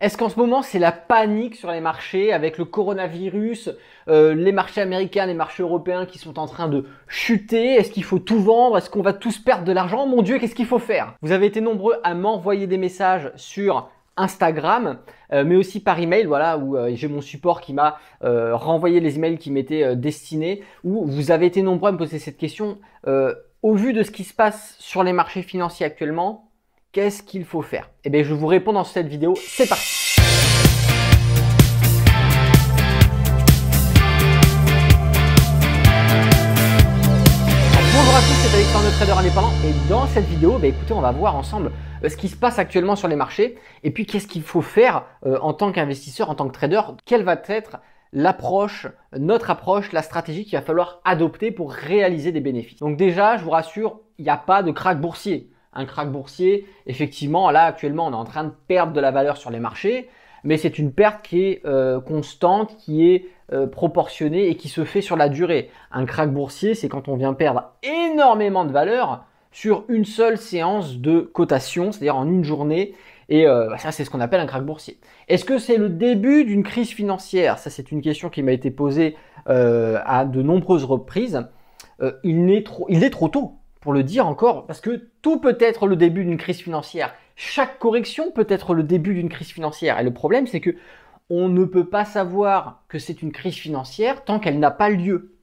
Est-ce qu'en ce moment c'est la panique sur les marchés avec le coronavirus, euh, les marchés américains, les marchés européens qui sont en train de chuter Est-ce qu'il faut tout vendre Est-ce qu'on va tous perdre de l'argent Mon Dieu, qu'est-ce qu'il faut faire Vous avez été nombreux à m'envoyer des messages sur Instagram, euh, mais aussi par email, voilà, où euh, j'ai mon support qui m'a renvoyé les emails qui m'étaient destinés, où vous avez été nombreux à me poser cette question. au vu de ce qui se passe sur les marchés financiers actuellement, qu'est-ce qu'il faut faire Eh bien, je vous réponds dans cette vidéo. C'est parti Bonjour à tous, c'est Alexandre, trader indépendant. Et dans cette vidéo, bah, écoutez, on va voir ensemble euh, ce qui se passe actuellement sur les marchés et puis qu'est-ce qu'il faut faire euh, en tant qu'investisseur, en tant que trader. Quelle va être l'approche, notre approche, la stratégie qu'il va falloir adopter pour réaliser des bénéfices. Donc déjà, je vous rassure, il n'y a pas de crack boursier un crack boursier, effectivement, là actuellement, on est en train de perdre de la valeur sur les marchés, mais c'est une perte qui est euh, constante, qui est euh, proportionnée et qui se fait sur la durée. Un crack boursier, c'est quand on vient perdre énormément de valeur sur une seule séance de cotation, c'est-à-dire en une journée. Et euh, bah, ça, c'est ce qu'on appelle un crack boursier. Est-ce que c'est le début d'une crise financière Ça, c'est une question qui m'a été posée à de nombreuses reprises. il trop, il est trop tôt pour le dire encore, parce que tout peut être le début d'une crise financière. Chaque correction peut être le début d'une crise financière. Et le problème, c'est que on ne peut pas savoir que c'est une crise financière tant qu'elle n'a pas lieu.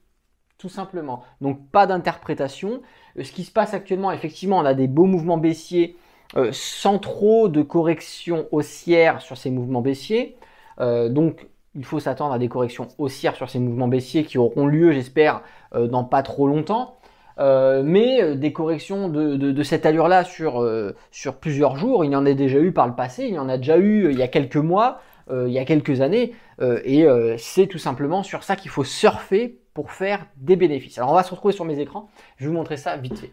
Tout simplement. Donc pas d'interprétation. Euh, ce qui se passe actuellement, effectivement, on a des beaux mouvements baissiers euh, sans trop de corrections haussière sur ces mouvements baissiers. Euh, donc il faut s'attendre à des corrections haussières sur ces mouvements baissiers qui auront lieu, j'espère, dans pas trop longtemps. Euh, mais euh, des corrections de, cette allure-là euh, sur, plusieurs jours, il y en a déjà eu par le passé, il y en a déjà eu il y a quelques mois, il y a quelques années, et c'est tout simplement sur ça qu'il faut surfer pour faire des bénéfices. Alors on va se retrouver sur mes écrans, je vais vous montrer ça vite fait.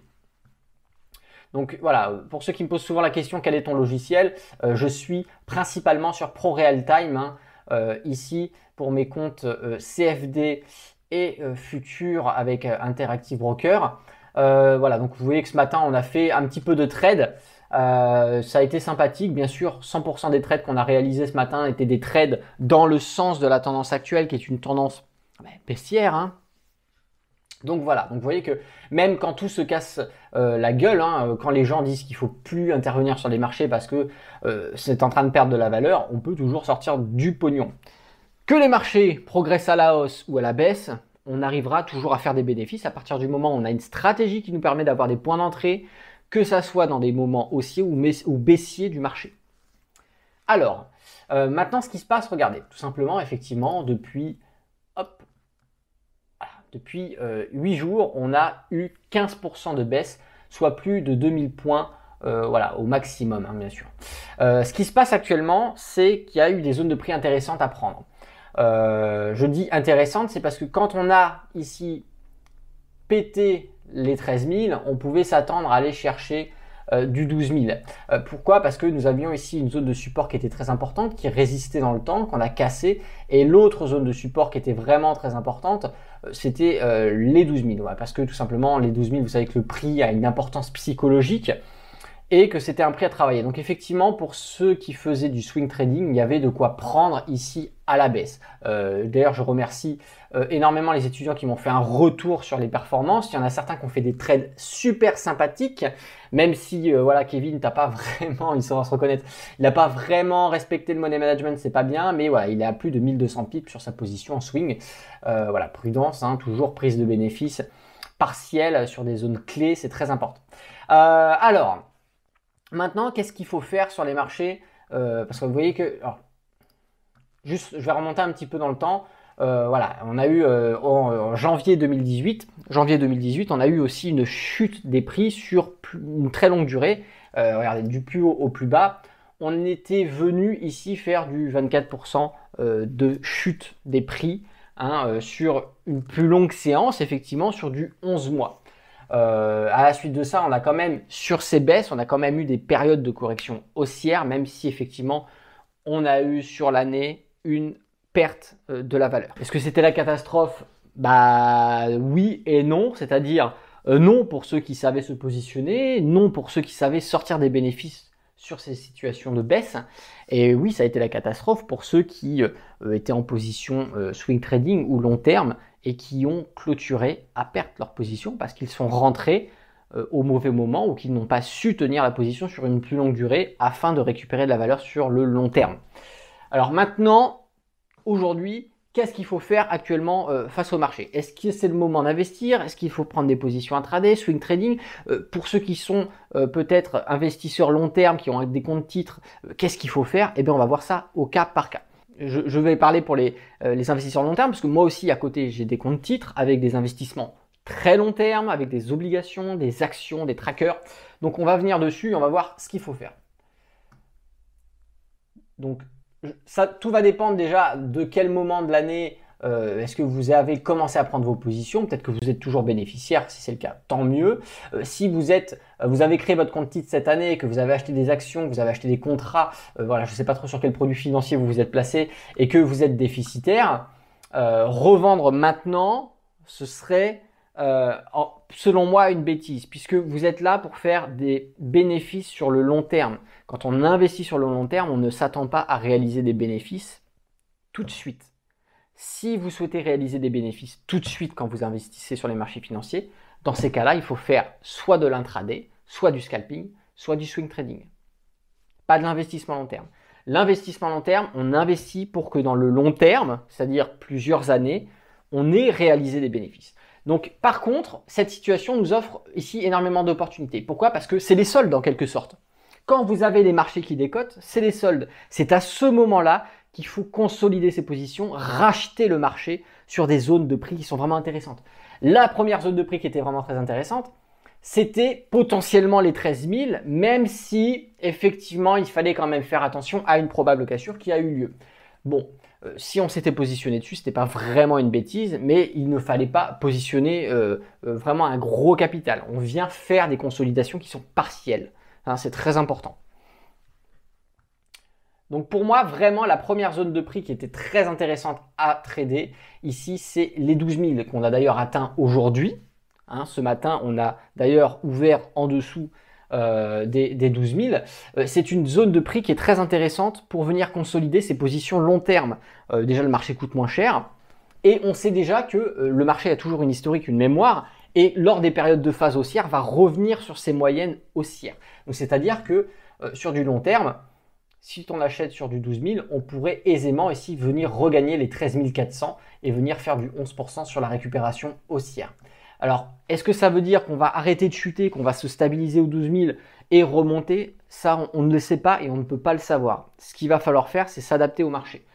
Donc voilà, pour ceux qui me posent souvent la question quel est ton logiciel, je suis principalement sur ProRealTime, hein, ici pour mes comptes CFD euh, futur avec euh, Interactive Broker. Euh, voilà, donc vous voyez que ce matin, on a fait un petit peu de trade. ça a été sympathique. Bien sûr, 100% des trades qu'on a réalisés ce matin étaient des trades dans le sens de la tendance actuelle, qui est une tendance ben, Donc voilà, donc vous voyez que même quand tout se casse la gueule, hein, quand les gens disent qu'il faut plus intervenir sur les marchés parce que c'est en train de perdre de la valeur, on peut toujours sortir du pognon. Que les marchés progressent à la hausse ou à la baisse, on arrivera toujours à faire des bénéfices à partir du moment où on a une stratégie qui nous permet d'avoir des points d'entrée, que ça soit dans des moments haussiers ou, baissiers du marché. Alors, euh, maintenant, ce qui se passe, regardez, tout simplement, effectivement, depuis, depuis 8 euh, jours, on a eu 15% de baisse, soit plus de 2000 points euh, voilà, au maximum, hein, bien sûr. ce qui se passe actuellement, c'est qu'il y a eu des zones de prix intéressantes à prendre. Euh, je dis intéressante, c'est parce que quand on a ici pété les 13 000, on pouvait s'attendre à aller chercher euh, du 12 000. Euh, pourquoi Parce que nous avions ici une zone de support qui était très importante, qui résistait dans le temps, qu'on a cassé. et l'autre zone de support qui était vraiment très importante, c'était les 12 000. parce que tout simplement, les 12 000, vous savez que le prix a une importance psychologique et que c'était un prix à travailler. Donc effectivement, pour ceux qui faisaient du swing trading, il y avait de quoi prendre ici à la baisse. Euh, d'ailleurs, je remercie euh, énormément les étudiants qui m'ont fait un retour sur les performances. Il y en a certains qui ont fait des trades super sympathiques, même si euh, voilà, Kevin, t'as pas vraiment, il saura se reconnaître, il n'a pas vraiment respecté le money management, c'est pas bien, mais voilà, il est à plus de 1200 pips sur sa position en swing. voilà, prudence, hein, toujours prise de bénéfices partielle sur des zones clés, c'est très important. alors, Maintenant, qu'est-ce qu'il faut faire sur les marchés euh, Parce que vous voyez que... juste, je vais remonter un petit peu dans le temps. Euh, voilà, on a eu euh, en, janvier 2018, janvier 2018, on a eu aussi une chute des prix sur une très longue durée. regardez, du plus haut au plus bas, on était venu ici faire du 24% de chute des prix hein, sur une plus longue séance, effectivement sur du 11 mois. Euh, à la suite de ça, on a quand même, sur ces baisses, on a quand même eu des périodes de correction haussière, même si effectivement, on a eu sur l'année une perte euh, de la valeur. Est-ce que c'était la catastrophe Bah oui et non, c'est-à-dire euh, non pour ceux qui savaient se positionner, non pour ceux qui savaient sortir des bénéfices sur ces situations de baisse. Et oui, ça a été la catastrophe pour ceux qui étaient en position swing trading ou long terme et qui ont clôturé à perte leur position parce qu'ils sont rentrés euh, au mauvais moment ou qu'ils n'ont pas su tenir la position sur une plus longue durée afin de récupérer de la valeur sur le long terme. Alors maintenant, aujourd'hui, qu'est-ce qu'il faut faire actuellement euh, face au marché Est-ce que c'est le moment d'investir Est-ce qu'il faut prendre des positions intraday, swing trading euh, Pour ceux qui sont peut-être investisseurs long terme, qui ont des comptes titres, qu'est-ce qu'il faut faire Eh bien, on va voir ça au cas par cas je, vais parler pour les, euh, les investisseurs long terme, parce que moi aussi, à côté, j'ai des comptes titres avec des investissements très long terme, avec des obligations, des actions, des trackers. Donc, on va venir dessus et on va voir ce qu'il faut faire. Donc, ça, tout va dépendre déjà de quel moment de l'année euh, est-ce que vous avez commencé à prendre vos positions Peut-être que vous êtes toujours bénéficiaire, si c'est le cas, tant mieux. Euh, si vous êtes, euh, vous avez créé votre compte titre cette année, que vous avez acheté des actions, que vous avez acheté des contrats, voilà, je ne sais pas trop sur quel produit financier vous vous êtes placé et que vous êtes déficitaire, revendre maintenant, ce serait selon moi, une bêtise, puisque vous êtes là pour faire des bénéfices sur le long terme. Quand on investit sur le long terme, on ne s'attend pas à réaliser des bénéfices tout de suite. Si vous souhaitez réaliser des bénéfices tout de suite quand vous investissez sur les marchés financiers, dans ces cas-là, il faut faire soit de l'intraday, soit du scalping, soit du swing trading. Pas de l'investissement long terme. L'investissement long terme, on investit pour que dans le long terme, c'est-à-dire plusieurs années, on ait réalisé des bénéfices. Donc par contre, cette situation nous offre ici énormément d'opportunités. Pourquoi Parce que c'est les soldes en quelque sorte. Quand vous avez les marchés qui décotent, c'est les soldes. C'est à ce moment-là qu'il faut consolider ses positions, racheter le marché sur des zones de prix qui sont vraiment intéressantes. La première zone de prix qui était vraiment très intéressante, c'était potentiellement les 13 000, même si effectivement il fallait quand même faire attention à une probable cassure qui a eu lieu. Bon, euh, si on s'était positionné dessus, c'était pas vraiment une bêtise, mais il ne fallait pas positionner euh, euh, vraiment un gros capital. On vient faire des consolidations qui sont partielles. Hein, c'est très important. Donc pour moi, vraiment, la première zone de prix qui était très intéressante à trader, ici, c'est les 12 000 qu'on a d'ailleurs atteint aujourd'hui. Hein, ce matin, on a d'ailleurs ouvert en dessous euh, des, des, 12 000. Euh, c'est une zone de prix qui est très intéressante pour venir consolider ses positions long terme. Euh, déjà, le marché coûte moins cher. Et on sait déjà que le marché a toujours une historique, une mémoire, et lors des périodes de phase haussière, va revenir sur ses moyennes haussières. Donc, c'est-à-dire que sur du long terme, si on achète sur du 12 000, on pourrait aisément ici venir regagner les 13 400 et venir faire du 11% sur la récupération haussière. Alors, est-ce que ça veut dire qu'on va arrêter de chuter, qu'on va se stabiliser au 12 000 et remonter Ça, on, ne le sait pas et on ne peut pas le savoir. Ce qu'il va falloir faire, c'est s'adapter au marché.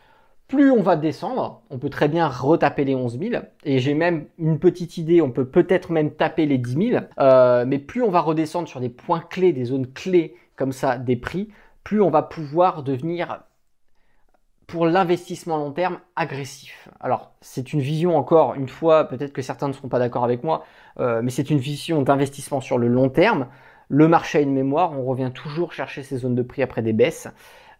Plus on va descendre, on peut très bien retaper les 11 000. Et j'ai même une petite idée, on peut peut-être même taper les 10 000. Euh, mais plus on va redescendre sur des points clés, des zones clés comme ça, des prix, plus on va pouvoir devenir pour l'investissement long terme agressif. Alors c'est une vision encore une fois, peut-être que certains ne seront pas d'accord avec moi, euh, mais c'est une vision d'investissement sur le long terme. Le marché a une mémoire, on revient toujours chercher ces zones de prix après des baisses.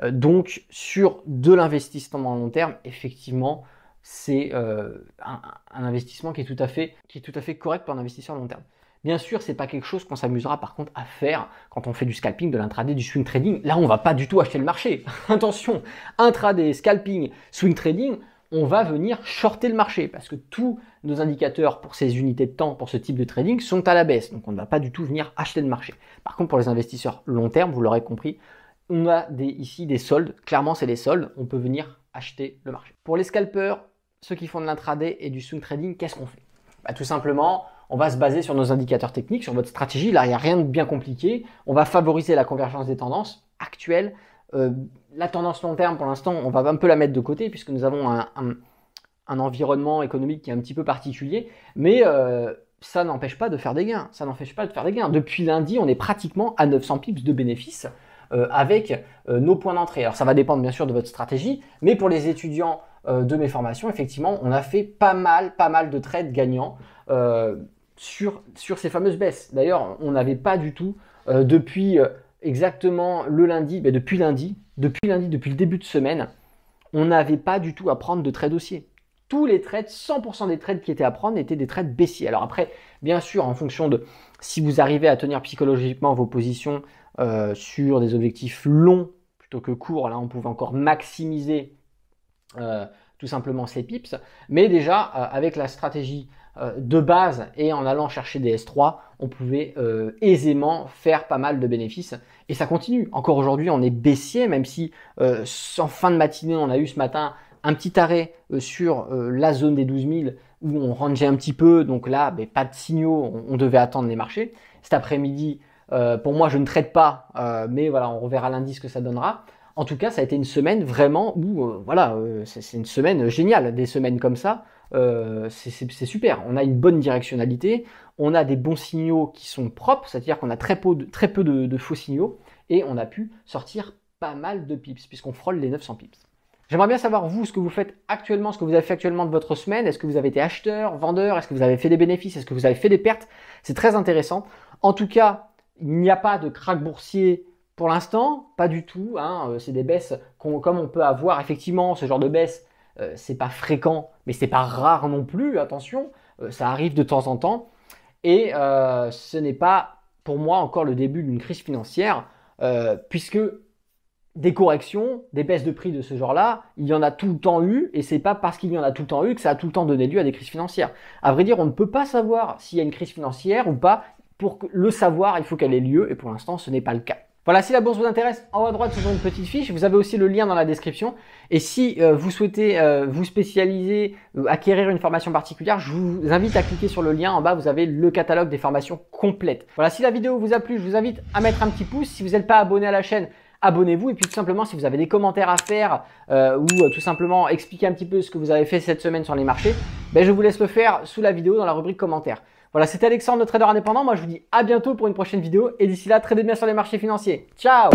Euh, donc sur de l'investissement à long terme, effectivement, c'est euh, un, investissement qui est tout à fait, qui est tout à fait correct pour un investisseur à long terme. Bien sûr, n'est pas quelque chose qu'on s'amusera par contre à faire quand on fait du scalping, de l'intraday, du swing trading. Là, on va pas du tout acheter le marché. Attention, intraday, scalping, swing trading, on va venir shorter le marché parce que tous nos indicateurs pour ces unités de temps, pour ce type de trading, sont à la baisse. Donc on ne va pas du tout venir acheter le marché. Par contre, pour les investisseurs long terme, vous l'aurez compris, on a ici des soldes. Clairement, c'est des soldes. On peut venir acheter le marché. Pour les scalpeurs, ceux qui font de l'intraday et du swing trading, qu'est-ce qu'on fait bah, Tout simplement, on va se baser sur nos indicateurs techniques, sur votre stratégie. Là, il n'y a rien de bien compliqué. On va favoriser la convergence des tendances actuelles. Euh, la tendance long terme, pour l'instant, on va un peu la mettre de côté puisque nous avons un, environnement économique qui est un petit peu particulier. Mais euh, ça n'empêche pas de faire des gains. Ça n'empêche pas de faire des gains. Depuis lundi, on est pratiquement à 900 pips de bénéfices euh, avec nos points d'entrée. Alors, ça va dépendre bien sûr de votre stratégie. Mais pour les étudiants de mes formations, effectivement, on a fait pas mal, pas mal de trades gagnants sur, sur ces fameuses baisses. D'ailleurs, on n'avait pas du tout, euh, depuis euh, exactement le lundi, mais ben, depuis lundi, depuis lundi, depuis le début de semaine, on n'avait pas du tout à prendre de trades haussiers. Tous les trades, 100% des trades qui étaient à prendre étaient des trades baissiers. Alors après, bien sûr, en fonction de si vous arrivez à tenir psychologiquement vos positions euh, sur des objectifs longs plutôt que courts, là on pouvait encore maximiser tout simplement ces pips. Mais déjà, euh, avec la stratégie euh, de base et en allant chercher des S3, on pouvait euh, aisément faire pas mal de bénéfices. Et ça continue. Encore aujourd'hui, on est baissier, même si sans en fin de matinée, on a eu ce matin un petit arrêt sur la zone des 12 000 où on rangeait un petit peu. Donc là, ben, pas de signaux, on, devait attendre les marchés. Cet après-midi, pour moi, je ne traite pas, mais voilà, on reverra lundi ce que ça donnera. En tout cas, ça a été une semaine vraiment où, euh, voilà, euh, c'est une semaine géniale. Des semaines comme ça, euh, c'est super. On a une bonne directionnalité, on a des bons signaux qui sont propres, c'est-à-dire qu'on a très peu, de, faux signaux, et on a pu sortir pas mal de pips, puisqu'on frôle les 900 pips. J'aimerais bien savoir, vous, ce que vous faites actuellement, ce que vous avez fait actuellement de votre semaine. Est-ce que vous avez été acheteur, vendeur Est-ce que vous avez fait des bénéfices Est-ce que vous avez fait des pertes C'est très intéressant. En tout cas, il n'y a pas de crack boursier pour l'instant, pas du tout. Hein, euh, c'est des baisses comme on peut avoir. Effectivement, ce genre de baisse, euh, c'est pas fréquent, mais c'est pas rare non plus. Attention, euh, ça arrive de temps en temps. Et ce n'est pas, pour moi, encore le début d'une crise financière, puisque des corrections, des baisses de prix de ce genre-là, il y en a tout le temps eu, et c'est pas parce qu'il y en a tout le temps eu que ça a tout le temps donné lieu à des crises financières. À vrai dire, on ne peut pas savoir s'il y a une crise financière ou pas. Pour le savoir, il faut qu'elle ait lieu, et pour l'instant, ce n'est pas le cas. Voilà, si la bourse vous intéresse, en haut à droite, vous une petite fiche. Vous avez aussi le lien dans la description. Et si euh, vous souhaitez euh, vous spécialiser, ou euh, acquérir une formation particulière, je vous invite à cliquer sur le lien. En bas, vous avez le catalogue des formations complètes. Voilà, si la vidéo vous a plu, je vous invite à mettre un petit pouce. Si vous n'êtes pas abonné à la chaîne, abonnez-vous. Et puis tout simplement, si vous avez des commentaires à faire ou tout simplement expliquer un petit peu ce que vous avez fait cette semaine sur les marchés, ben, je vous laisse le faire sous la vidéo dans la rubrique commentaires. Voilà, c'était Alexandre, notre trader indépendant. Moi, je vous dis à bientôt pour une prochaine vidéo. Et d'ici là, tradez bien sur les marchés financiers. Ciao